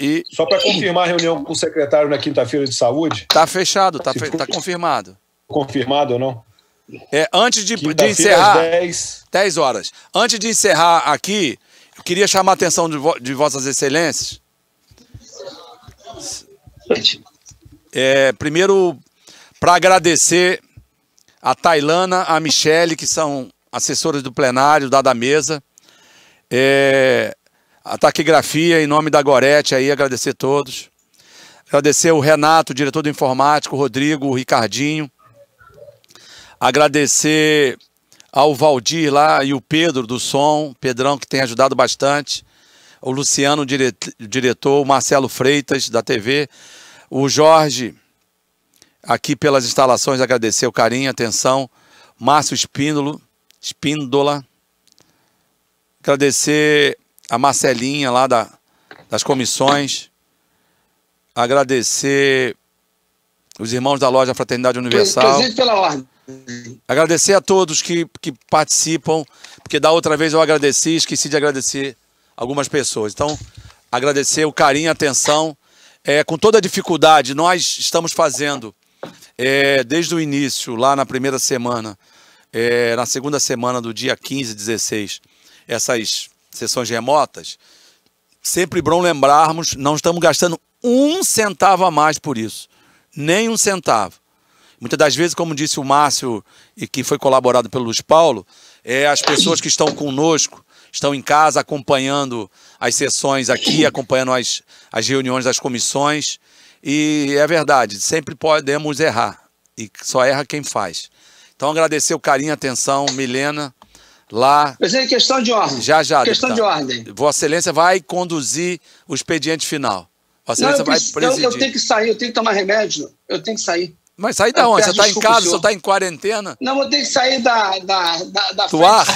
E... Só para confirmar a reunião com o secretário na quinta-feira de saúde? Está fechado, está fe... tá confirmado. Confirmado ou não? É, antes de, de encerrar. 10... 10 horas. Antes de encerrar aqui, eu queria chamar a atenção de, vo... de Vossas Excelências. É, primeiro, para agradecer a Tailana, a Michele, que são assessoras do plenário, da da mesa. É, a taquigrafia, em nome da Gorete aí, agradecer a todos. Agradecer o Renato, diretor do informático, o Rodrigo, o Ricardinho. Agradecer ao Valdir lá e o Pedro do som, Pedrão que tem ajudado bastante. O Luciano, o diretor, o Marcelo Freitas da TV, o Jorge aqui pelas instalações, agradecer o carinho, a atenção. Márcio Espíndolo, Espíndola. Agradecer a Marcelinha lá da, das comissões, agradecer os irmãos da loja Fraternidade Universal. Presente pela ordem. Agradecer a todos que, que participam, porque da outra vez eu agradeci, esqueci de agradecer algumas pessoas. Então, agradecer o carinho, a atenção. É, com toda a dificuldade, nós estamos fazendo, é, desde o início, lá na primeira semana, é, na segunda semana do dia 15, 16, essas sessões remotas, sempre bom lembrarmos, não estamos gastando um centavo a mais por isso. Nem um centavo. Muitas das vezes, como disse o Márcio, e que foi colaborado pelo Luiz Paulo, é, as pessoas que estão conosco, estão em casa acompanhando as sessões aqui, acompanhando as, as reuniões das comissões. E é verdade, sempre podemos errar. E só erra quem faz. Então, agradecer o carinho, a atenção, Milena, lá. Presidente, é questão de ordem. Já, já. Questão deputado. de ordem. Vossa Excelência vai conduzir o expediente final. Vossa Excelência Não, eu vai preciso, presidir. Eu, eu, tenho que sair, eu tenho que tomar remédio, eu tenho que sair. Mas sair da onde? Você está em casa, você está em quarentena? Não, eu tenho que sair da, da, da, da Tuar?